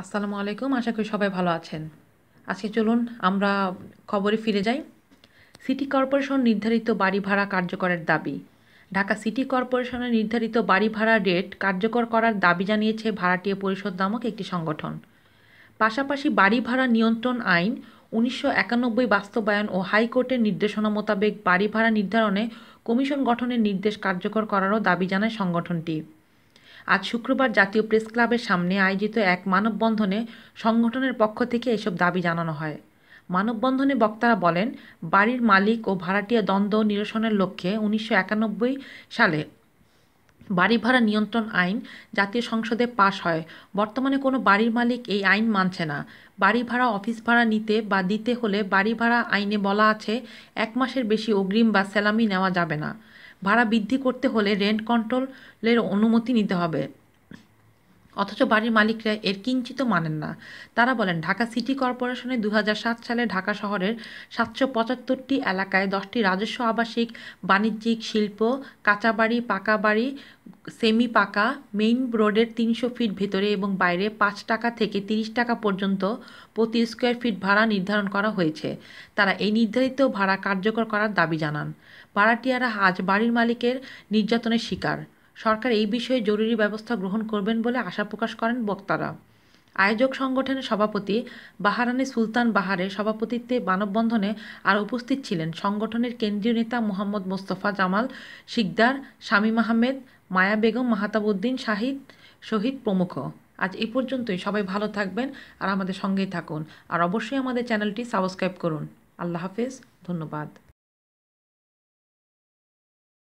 আসসালামু আলাইকুম আশা করি সবাই ভালো আছেন আজকে চলুন আমরা খবরে ফিরে যাই সিটি কর্পোরেশন নির্ধারিত বাড়ি ভাড়া কার্যকরের দাবি ঢাকা সিটি কর্পোরেশনের নির্ধারিত বাড়ি ভাড়া রেট কার্যকর করার দাবি জানিয়েছে ভাড়াটিয়া পরিষদ নামক একটি সংগঠন পাশাপাশি বাড়ি ভাড়া নিয়ন্ত্রণ আইন উনিশশো বাস্তবায়ন ও হাইকোর্টের নির্দেশনা মোতাবেক বাড়ি ভাড়া নির্ধারণে কমিশন গঠনের নির্দেশ কার্যকর করারও দাবি জানায় সংগঠনটি আজ শুক্রবার জাতীয় প্রেস ক্লাবের সামনে আয়োজিত এক মানববন্ধনে সংগঠনের পক্ষ থেকে এসব দাবি জানানো হয় মানববন্ধনে বক্তারা বলেন বাড়ির মালিক ও ভাড়াটিয়া দ্বন্দ্ব নিরসনের লক্ষ্যে উনিশশো সালে বাড়ি ভাড়া নিয়ন্ত্রণ আইন জাতীয় সংসদে পাশ হয় বর্তমানে কোনো বাড়ির মালিক এই আইন মানছে না বাড়ি ভাড়া অফিস ভাড়া নিতে বা দিতে হলে বাড়ি ভাড়া আইনে বলা আছে এক মাসের বেশি অগ্রিম বা স্যালামি নেওয়া যাবে না ভাড়া বৃদ্ধি করতে হলে রেন্ট কন্ট্রোলের অনুমতি নিতে হবে অথচ বাড়ির মালিকরা এর কিঞ্চিত মানেন না তারা বলেন ঢাকা সিটি কর্পোরেশনে দু সালে ঢাকা শহরের সাতশো পঁচাত্তরটি এলাকায় দশটি রাজস্ব আবাসিক বাণিজ্যিক শিল্প কাঁচাবাড়ি পাকা বাড়ি সেমি পাকা মেইন রোডের তিনশো ফিট ভেতরে এবং বাইরে পাঁচ টাকা থেকে তিরিশ টাকা পর্যন্ত প্রতি স্কোয়ার ফিট ভাড়া নির্ধারণ করা হয়েছে তারা এই নির্ধারিত ভাড়া কার্যকর করার দাবি জানান ভাড়াটিয়ারা আজ বাড়ির মালিকের নির্যাতনের শিকার সরকার এই বিষয়ে জরুরি ব্যবস্থা গ্রহণ করবেন বলে আশা প্রকাশ করেন বক্তারা আয়োজক সংগঠনের সভাপতি বাহারানি সুলতান বাহারের সভাপতিত্বে মানববন্ধনে আর উপস্থিত ছিলেন সংগঠনের কেন্দ্রীয় নেতা মোহাম্মদ মোস্তফা জামাল শিকদার শামীম আহমেদ মায়া বেগম মাহাতাবুদ্দিন শাহিদ শহীদ প্রমুখ আজ এ পর্যন্তই সবাই ভালো থাকবেন আর আমাদের সঙ্গেই থাকুন আর অবশ্যই আমাদের চ্যানেলটি সাবস্ক্রাইব করুন আল্লাহ হাফেজ ধন্যবাদ